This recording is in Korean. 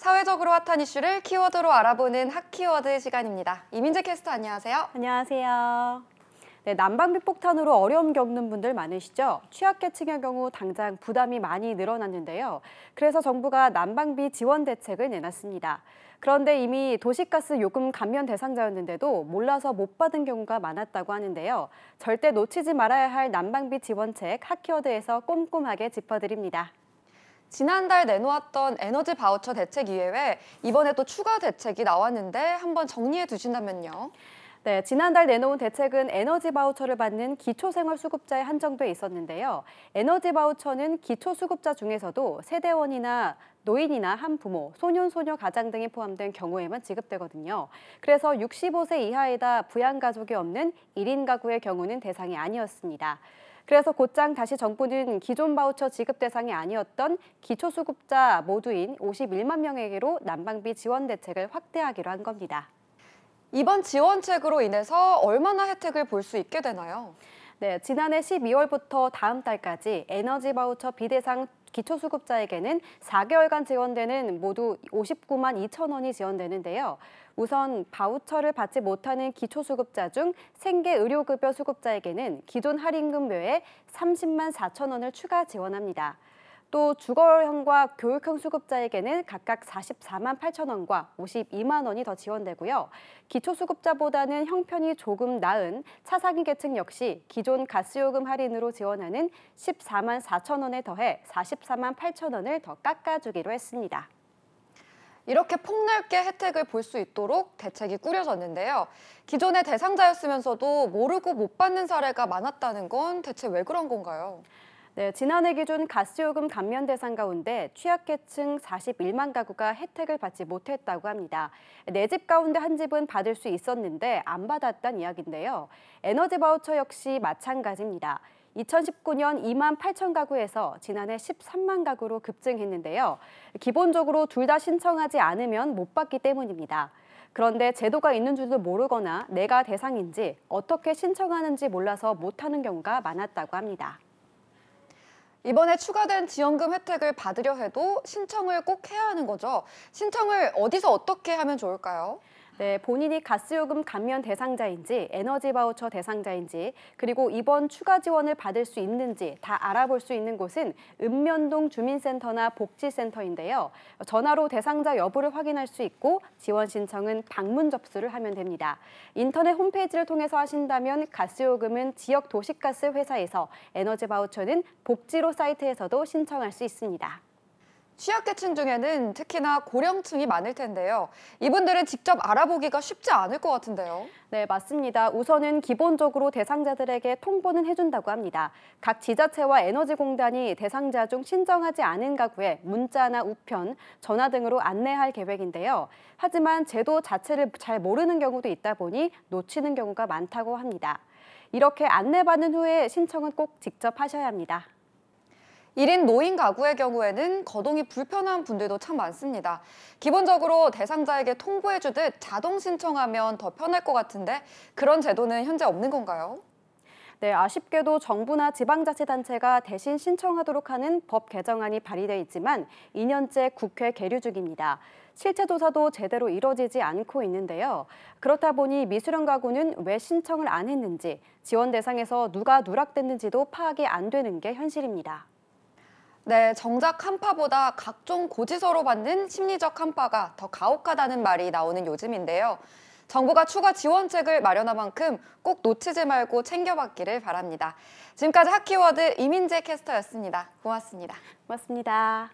사회적으로 핫한 이슈를 키워드로 알아보는 핫키워드 시간입니다. 이민재 캐스터 안녕하세요. 안녕하세요. 네, 난방비 폭탄으로 어려움 겪는 분들 많으시죠? 취약계층의 경우 당장 부담이 많이 늘어났는데요. 그래서 정부가 난방비 지원 대책을 내놨습니다. 그런데 이미 도시가스 요금 감면 대상자였는데도 몰라서 못 받은 경우가 많았다고 하는데요. 절대 놓치지 말아야 할 난방비 지원책 핫키워드에서 꼼꼼하게 짚어드립니다. 지난달 내놓았던 에너지 바우처 대책 이외에 이번에 또 추가 대책이 나왔는데 한번 정리해 두신다면요. 네, 지난달 내놓은 대책은 에너지 바우처를 받는 기초생활수급자에 한정돼 있었는데요. 에너지 바우처는 기초수급자 중에서도 세대원이나 노인이나 한부모, 소년, 소녀, 가장 등이 포함된 경우에만 지급되거든요. 그래서 65세 이하에다 부양가족이 없는 일인 가구의 경우는 대상이 아니었습니다. 그래서 곧장 다시 정부는 기존 바우처 지급 대상이 아니었던 기초수급자 모두인 51만 명에게로 난방비 지원 대책을 확대하기로 한 겁니다. 이번 지원책으로 인해서 얼마나 혜택을 볼 수 있게 되나요? 네, 지난해 12월부터 다음 달까지 에너지 바우처 비대상 기초수급자에게는 4개월간 지원되는 모두 59만 2천 원이 지원되는데요. 우선 바우처를 받지 못하는 기초수급자 중 생계 의료급여 수급자에게는 기존 할인금 외에 30만 4천 원을 추가 지원합니다. 또 주거형과 교육형 수급자에게는 각각 44만 8천 원과 52만 원이 더 지원되고요. 기초수급자보다는 형편이 조금 나은 차상위 계층 역시 기존 가스요금 할인으로 지원하는 14만 4천 원에 더해 44만 8천 원을 더 깎아주기로 했습니다. 이렇게 폭넓게 혜택을 볼 수 있도록 대책이 꾸려졌는데요. 기존의 대상자였으면서도 모르고 못 받는 사례가 많았다는 건 대체 왜 그런 건가요? 네, 지난해 기준 가스요금 감면 대상 가운데 취약계층 41만 가구가 혜택을 받지 못했다고 합니다. 내집 네 가운데 한 집은 받을 수 있었는데 안받았다는 이야기인데요. 에너지 바우처 역시 마찬가지입니다. 2019년 2만 8천 가구에서 지난해 13만 가구로 급증했는데요. 기본적으로 둘 다 신청하지 않으면 못 받기 때문입니다. 그런데 제도가 있는 줄도 모르거나 내가 대상인지 어떻게 신청하는지 몰라서 못하는 경우가 많았다고 합니다. 이번에 추가된 지원금 혜택을 받으려 해도 신청을 꼭 해야 하는 거죠. 신청을 어디서 어떻게 하면 좋을까요? 네, 본인이 가스요금 감면 대상자인지 에너지 바우처 대상자인지 그리고 이번 추가 지원을 받을 수 있는지 다 알아볼 수 있는 곳은 읍면동 주민센터나 복지센터인데요. 전화로 대상자 여부를 확인할 수 있고 지원 신청은 방문 접수를 하면 됩니다. 인터넷 홈페이지를 통해서 하신다면 가스요금은 지역 도시가스 회사에서 에너지 바우처는 복지로 사이트에서도 신청할 수 있습니다. 취약계층 중에는 특히나 고령층이 많을 텐데요. 이분들은 직접 알아보기가 쉽지 않을 것 같은데요. 네, 맞습니다. 우선은 기본적으로 대상자들에게 통보는 해준다고 합니다. 각 지자체와 에너지공단이 대상자 중 신청하지 않은 가구에 문자나 우편, 전화 등으로 안내할 계획인데요. 하지만 제도 자체를 잘 모르는 경우도 있다 보니 놓치는 경우가 많다고 합니다. 이렇게 안내받은 후에 신청은 꼭 직접 하셔야 합니다. 1인 노인 가구의 경우에는 거동이 불편한 분들도 참 많습니다. 기본적으로 대상자에게 통보해주듯 자동 신청하면 더 편할 것 같은데 그런 제도는 현재 없는 건가요? 네, 아쉽게도 정부나 지방자치단체가 대신 신청하도록 하는 법 개정안이 발의돼 있지만 2년째 국회 계류 중입니다. 실체 조사도 제대로 이뤄지지 않고 있는데요. 그렇다 보니 미수령 가구는 왜 신청을 안 했는지, 지원 대상에서 누가 누락됐는지도 파악이 안 되는 게 현실입니다. 네, 정작 한파보다 각종 고지서로 받는 심리적 한파가 더 가혹하다는 말이 나오는 요즘인데요. 정부가 추가 지원책을 마련한 만큼 꼭 놓치지 말고 챙겨받기를 바랍니다. 지금까지 핫키워드 이민재 캐스터였습니다. 고맙습니다. 고맙습니다.